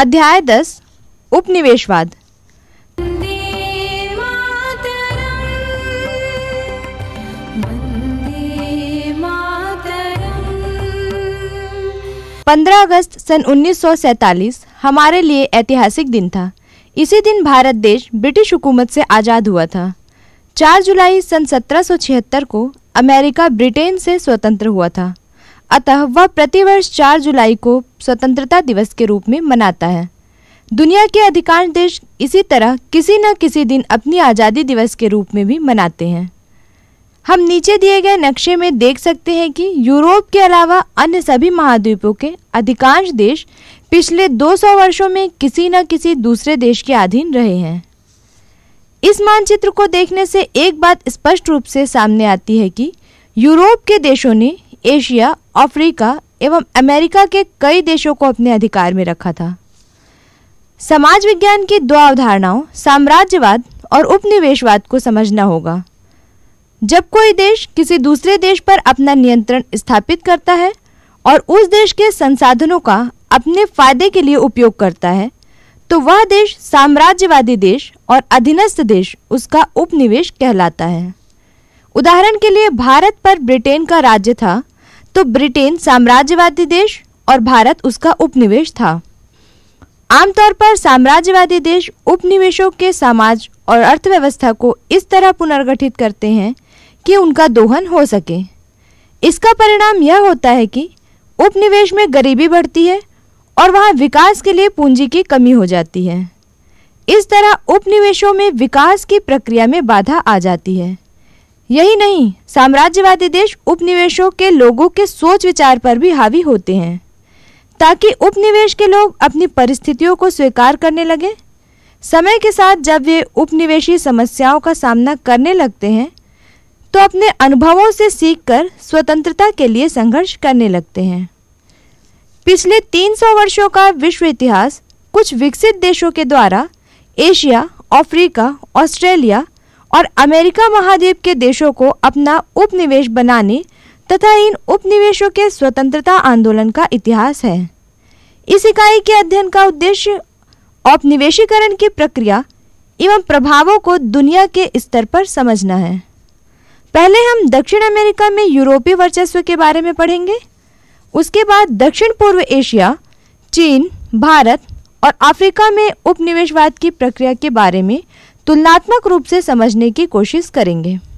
अध्याय दस उपनिवेशवाद पंद्रह अगस्त सन 1947 हमारे लिए ऐतिहासिक दिन था इसी दिन भारत देश ब्रिटिश हुकूमत से आज़ाद हुआ था 4 जुलाई सन 1776 को अमेरिका ब्रिटेन से स्वतंत्र हुआ था अतः वह प्रतिवर्ष 4 जुलाई को स्वतंत्रता दिवस के रूप में मनाता है दुनिया के अधिकांश देश इसी तरह किसी न किसी दिन अपनी आज़ादी दिवस के रूप में भी मनाते हैं हम नीचे दिए गए नक्शे में देख सकते हैं कि यूरोप के अलावा अन्य सभी महाद्वीपों के अधिकांश देश पिछले 200 वर्षों में किसी न किसी दूसरे देश के अधीन रहे हैं इस मानचित्र को देखने से एक बात स्पष्ट रूप से सामने आती है कि यूरोप के देशों ने एशिया अफ्रीका एवं अमेरिका के कई देशों को अपने अधिकार में रखा था समाज विज्ञान की दो अवधारणाओं साम्राज्यवाद और उपनिवेशवाद को समझना होगा जब कोई देश किसी दूसरे देश पर अपना नियंत्रण स्थापित करता है और उस देश के संसाधनों का अपने फायदे के लिए उपयोग करता है तो वह देश साम्राज्यवादी देश और अधीनस्थ देश उसका उपनिवेश कहलाता है उदाहरण के लिए भारत पर ब्रिटेन का राज्य था तो ब्रिटेन साम्राज्यवादी देश और भारत उसका उपनिवेश था आमतौर पर साम्राज्यवादी देश उपनिवेशों के समाज और अर्थव्यवस्था को इस तरह पुनर्गठित करते हैं कि उनका दोहन हो सके इसका परिणाम यह होता है कि उपनिवेश में गरीबी बढ़ती है और वहाँ विकास के लिए पूंजी की कमी हो जाती है इस तरह उपनिवेशों में विकास की प्रक्रिया में बाधा आ जाती है यही नहीं साम्राज्यवादी देश उपनिवेशों के लोगों के सोच विचार पर भी हावी होते हैं ताकि उपनिवेश के लोग अपनी परिस्थितियों को स्वीकार करने लगे समय के साथ जब वे उपनिवेशी समस्याओं का सामना करने लगते हैं तो अपने अनुभवों से सीखकर स्वतंत्रता के लिए संघर्ष करने लगते हैं पिछले 300 वर्षों का विश्व इतिहास कुछ विकसित देशों के द्वारा एशिया अफ्रीका ऑस्ट्रेलिया और अमेरिका महाद्वीप के देशों को अपना उपनिवेश बनाने तथा इन उपनिवेशों के स्वतंत्रता आंदोलन का इतिहास है इस इकाई के अध्ययन का उद्देश्य औपनिवेशीकरण की प्रक्रिया एवं प्रभावों को दुनिया के स्तर पर समझना है पहले हम दक्षिण अमेरिका में यूरोपीय वर्चस्व के बारे में पढ़ेंगे उसके बाद दक्षिण पूर्व एशिया चीन भारत और अफ्रीका में उपनिवेशवाद की प्रक्रिया के बारे में तुलनात्मक रूप से समझने की कोशिश करेंगे